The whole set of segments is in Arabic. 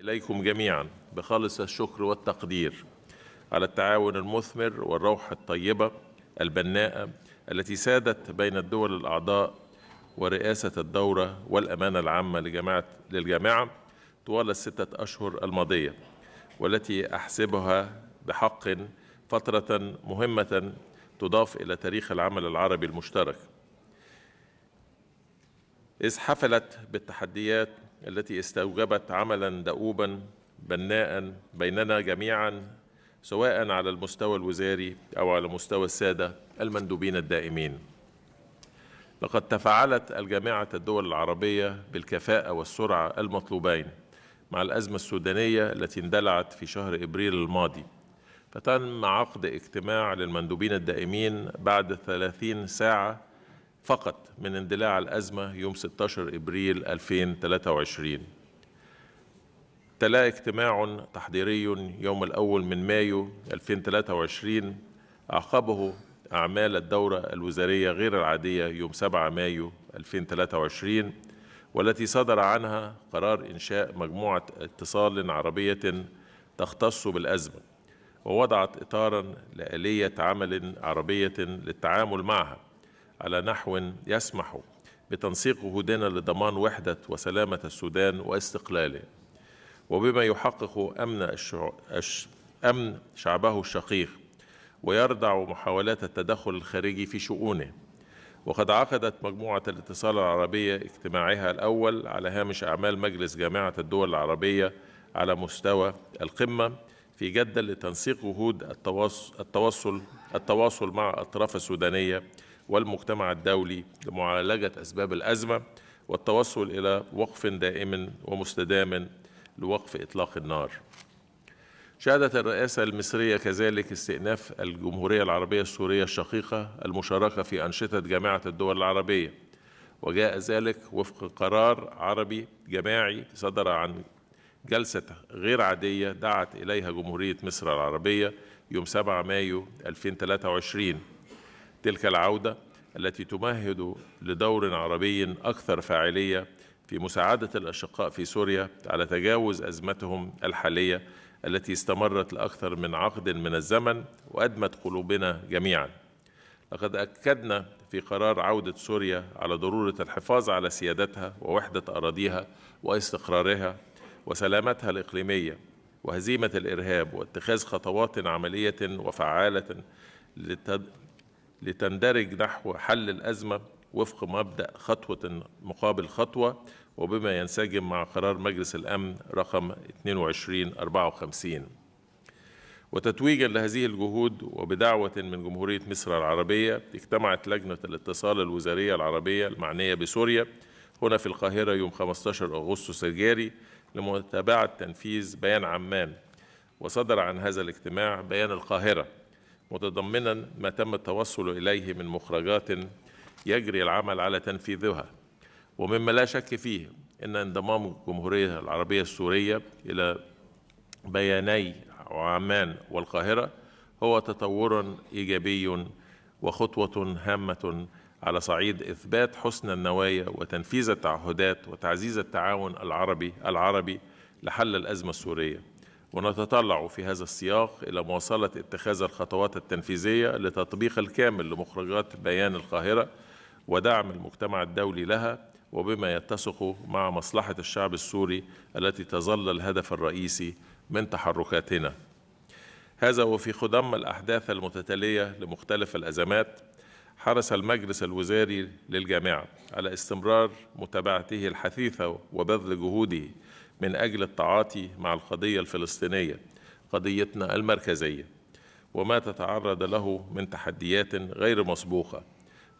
إليكم جميعا بخالص الشكر والتقدير على التعاون المثمر والروح الطيبة البناءة التي سادت بين الدول الأعضاء ورئاسة الدورة والأمانة العامة لجماعة للجامعة طوال الستة أشهر الماضية والتي أحسبها بحق فترة مهمة تضاف إلى تاريخ العمل العربي المشترك إذ حفلت بالتحديات التي استوجبت عملا دؤوبا بناء بيننا جميعا سواء على المستوى الوزاري او على مستوى الساده المندوبين الدائمين لقد تفاعلت الجامعه الدول العربيه بالكفاءه والسرعه المطلوبين مع الازمه السودانيه التي اندلعت في شهر ابريل الماضي فتم عقد اجتماع للمندوبين الدائمين بعد 30 ساعه فقط من اندلاع الأزمة يوم 16 إبريل 2023 تلا اجتماع تحضيري يوم الأول من مايو 2023 أعقبه أعمال الدورة الوزارية غير العادية يوم 7 مايو 2023 والتي صدر عنها قرار إنشاء مجموعة اتصال عربية تختص بالأزمة ووضعت إطارا لآلية عمل عربية للتعامل معها على نحو يسمح بتنسيق جهودنا لضمان وحدة وسلامة السودان واستقلاله وبما يحقق أمن, أمن شعبه الشقيق ويردع محاولات التدخل الخارجي في شؤونه وقد عقدت مجموعة الاتصال العربية اجتماعها الأول على هامش أعمال مجلس جامعة الدول العربية على مستوى القمة في جدة لتنسيق جهود التواصل التواصل مع الأطراف السودانية والمجتمع الدولي لمعالجة أسباب الأزمة والتوصل إلى وقف دائم ومستدام لوقف إطلاق النار شهدت الرئاسة المصرية كذلك استئناف الجمهورية العربية السورية الشقيقة المشاركة في أنشطة جامعة الدول العربية وجاء ذلك وفق قرار عربي جماعي صدر عن جلسة غير عادية دعت إليها جمهورية مصر العربية يوم 7 مايو 2023 تلك العودة التي تمهد لدور عربي أكثر فاعلية في مساعدة الأشقاء في سوريا على تجاوز أزمتهم الحالية التي استمرت لأكثر من عقد من الزمن وأدمت قلوبنا جميعا لقد أكدنا في قرار عودة سوريا على ضرورة الحفاظ على سيادتها ووحدة أراضيها واستقرارها وسلامتها الإقليمية وهزيمة الإرهاب واتخاذ خطوات عملية وفعالة لتندرج نحو حل الأزمة وفق مبدأ خطوة مقابل خطوة وبما ينسجم مع قرار مجلس الأمن رقم 2254 وتتويجا لهذه الجهود وبدعوة من جمهورية مصر العربية اجتمعت لجنة الاتصال الوزارية العربية المعنية بسوريا هنا في القاهرة يوم 15 أغسطس الجاري لمتابعة تنفيذ بيان عمان وصدر عن هذا الاجتماع بيان القاهرة متضمنا ما تم التوصل إليه من مخرجات يجري العمل على تنفيذها ومما لا شك فيه أن انضمام الجمهورية العربية السورية إلى بياني عمان والقاهرة هو تطور إيجابي وخطوة هامة على صعيد إثبات حسن النوايا وتنفيذ التعهدات وتعزيز التعاون العربي العربي لحل الأزمة السورية ونتطلع في هذا السياق إلى مواصلة اتخاذ الخطوات التنفيذية لتطبيق الكامل لمخرجات بيان القاهرة ودعم المجتمع الدولي لها وبما يتسق مع مصلحة الشعب السوري التي تظل الهدف الرئيسي من تحركاتنا هذا وفي خضم الأحداث المتتالية لمختلف الأزمات حرص المجلس الوزاري للجامعة على استمرار متابعته الحثيثة وبذل جهوده من أجل التعاطي مع القضية الفلسطينية قضيتنا المركزية وما تتعرض له من تحديات غير مسبوقة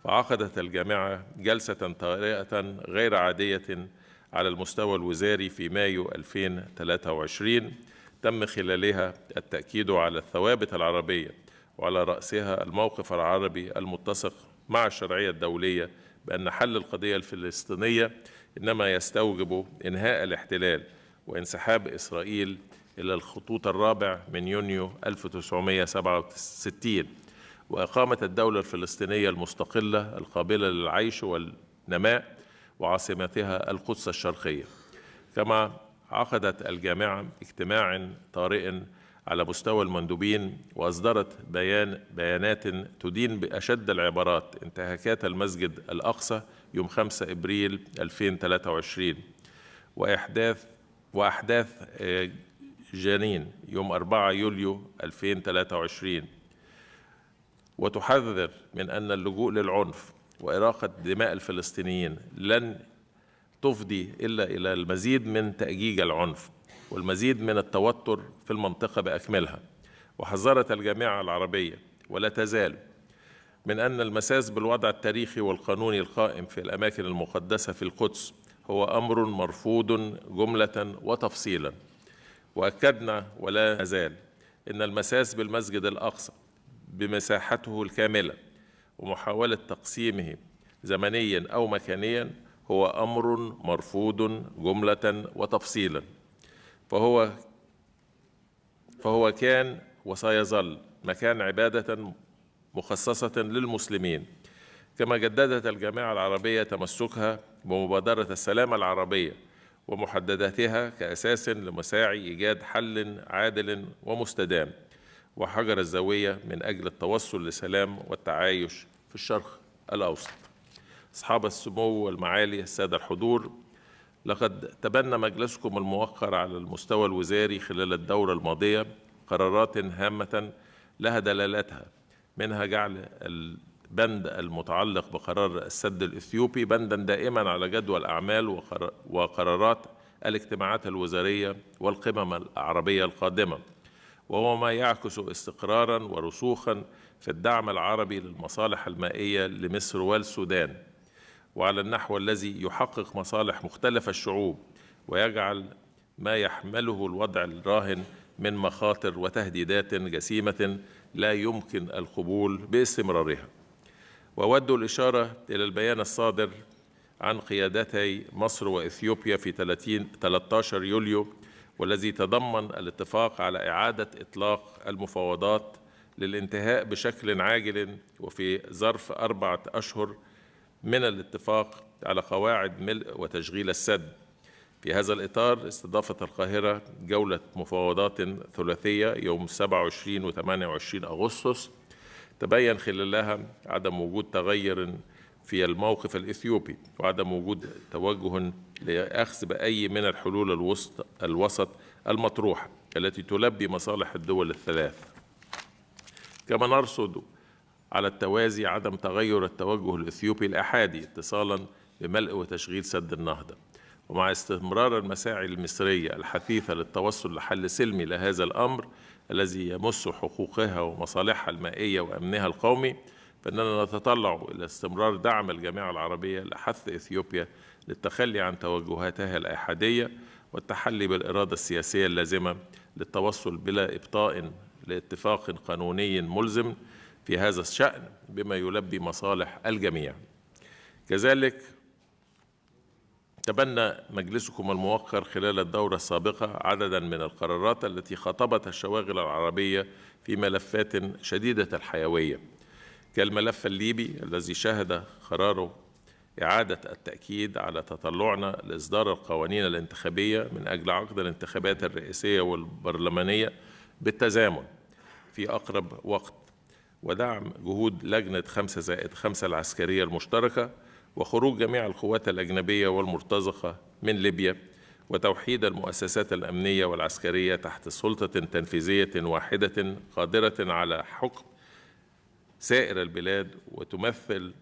فعقدت الجامعة جلسة طارئة غير عادية على المستوى الوزاري في مايو 2023 تم خلالها التأكيد على الثوابت العربية وعلى رأسها الموقف العربي المتسق مع الشرعية الدولية بأن حل القضية الفلسطينية إنما يستوجب إنهاء الاحتلال وانسحاب إسرائيل إلى الخطوط الرابع من يونيو 1967 وإقامة الدولة الفلسطينية المستقلة القابلة للعيش والنماء وعاصمتها القدس الشرقية كما عقدت الجامعة اجتماع طارئ على مستوى المندوبين وأصدرت بيان بيانات تدين بأشد العبارات انتهاكات المسجد الأقصى يوم 5 إبريل 2023 وإحداث وأحداث آه، جنين يوم 4 يوليو 2023 وتحذر من أن اللجوء للعنف وإراقة دماء الفلسطينيين لن تفضي إلا إلى المزيد من تأجيج العنف والمزيد من التوتر في المنطقة بأكملها وحذرت الجامعة العربية ولا تزال من أن المساس بالوضع التاريخي والقانوني القائم في الأماكن المقدسة في القدس هو أمر مرفوض جملة وتفصيلا وأكدنا ولا نزال إن المساس بالمسجد الأقصى بمساحته الكاملة ومحاولة تقسيمه زمنيا أو مكانيا هو أمر مرفوض جملة وتفصيلا فهو فهو كان وسيظل مكان عبادة مخصصة للمسلمين كما جددت الجامعة العربية تمسكها بمبادرة السلام العربية ومحدداتها كأساس لمساعي إيجاد حل عادل ومستدام وحجر الزاوية من أجل التوصل لسلام والتعايش في الشرق الأوسط أصحاب السمو والمعالي السادة الحضور لقد تبنى مجلسكم الموقر على المستوى الوزاري خلال الدورة الماضية قرارات هامة لها دلالاتها منها جعل البند المتعلق بقرار السد الإثيوبي بندا دائما على جدول أعمال وقرارات الاجتماعات الوزارية والقمم العربية القادمة وهو ما يعكس استقرارا ورسوخا في الدعم العربي للمصالح المائية لمصر والسودان وعلى النحو الذي يحقق مصالح مختلف الشعوب ويجعل ما يحمله الوضع الراهن من مخاطر وتهديدات جسيمه لا يمكن القبول باستمرارها واود الاشاره الى البيان الصادر عن قيادتي مصر واثيوبيا في 30 13 يوليو والذي تضمن الاتفاق على اعاده اطلاق المفاوضات للانتهاء بشكل عاجل وفي ظرف اربعه اشهر من الاتفاق على قواعد ملء وتشغيل السد في هذا الإطار استضافت القاهرة جولة مفاوضات ثلاثية يوم 27 و 28 أغسطس تبين خلالها عدم وجود تغير في الموقف الإثيوبي وعدم وجود توجه لأخذ بأي من الحلول الوسط, الوسط المطروحة التي تلبي مصالح الدول الثلاث كما نرصد على التوازي عدم تغير التوجه الإثيوبي الأحادي اتصالا بملء وتشغيل سد النهضة ومع استمرار المساعي المصرية الحثيثة للتوصل لحل سلمي لهذا الأمر الذي يمس حقوقها ومصالحها المائية وأمنها القومي فإننا نتطلع إلى استمرار دعم الجامعة العربية لحث إثيوبيا للتخلي عن توجهاتها الأحادية والتحلي بالإرادة السياسية اللازمة للتوصل بلا إبطاء لاتفاق قانوني ملزم في هذا الشأن بما يلبي مصالح الجميع كذلك تبنى مجلسكم الموقر خلال الدورة السابقة عددا من القرارات التي خاطبت الشواغل العربية في ملفات شديدة الحيوية كالملف الليبي الذي شهد قراره إعادة التأكيد على تطلعنا لإصدار القوانين الانتخابية من أجل عقد الانتخابات الرئيسية والبرلمانية بالتزامن في أقرب وقت ودعم جهود لجنة خمسة زائد خمسة العسكرية المشتركة وخروج جميع القوات الأجنبية والمرتزقة من ليبيا وتوحيد المؤسسات الأمنية والعسكرية تحت سلطة تنفيذية واحدة قادرة على حكم سائر البلاد وتمثل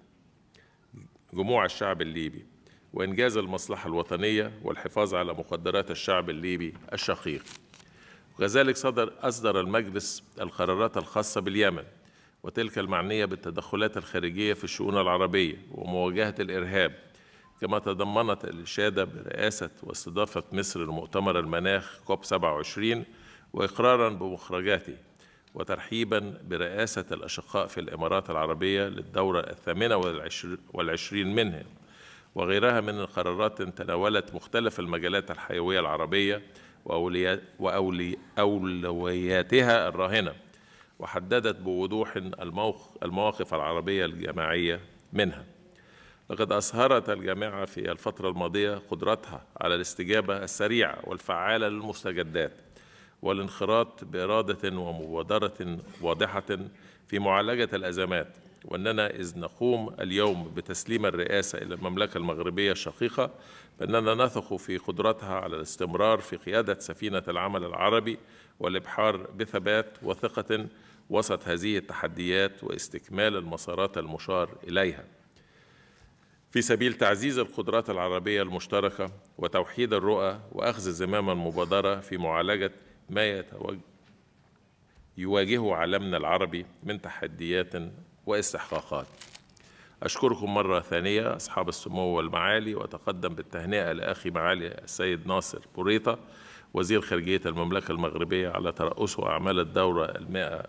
جموع الشعب الليبي وإنجاز المصلحة الوطنية والحفاظ على مقدرات الشعب الليبي الشقيق وكذلك صدر أصدر المجلس القرارات الخاصة باليمن وتلك المعنية بالتدخلات الخارجية في الشؤون العربية ومواجهة الإرهاب كما تضمنت الإشادة برئاسة واستضافة مصر لمؤتمر المناخ كوب 27 وإقرارا بمخرجاته وترحيبا برئاسة الأشقاء في الإمارات العربية للدورة الثامنة والعشرين منها وغيرها من القرارات تناولت مختلف المجالات الحيوية العربية وأولوياتها الراهنة وحددت بوضوح المواقف العربية الجماعية منها لقد أظهرت الجامعة في الفترة الماضية قدرتها على الاستجابة السريعة والفعالة للمستجدات والانخراط بإرادة ومبادرة واضحة في معالجة الأزمات وأننا إذ نقوم اليوم بتسليم الرئاسة إلى المملكة المغربية الشقيقة فإننا نثق في قدرتها على الاستمرار في قيادة سفينة العمل العربي والإبحار بثبات وثقة وسط هذه التحديات واستكمال المسارات المشار إليها في سبيل تعزيز القدرات العربية المشتركة وتوحيد الرؤى وأخذ زمام المبادرة في معالجة ما يواجهه عالمنا العربي من تحديات واستحقاقات أشكركم مرة ثانية أصحاب السمو والمعالي وأتقدم بالتهنئة لأخي معالي السيد ناصر بوريطة وزير خارجية المملكة المغربية على ترأسه أعمال الدورة المائة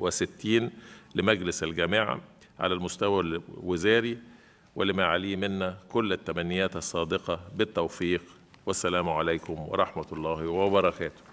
وستين لمجلس الجامعة على المستوى الوزاري ولما عليه منا كل التمنيات الصادقة بالتوفيق والسلام عليكم ورحمة الله وبركاته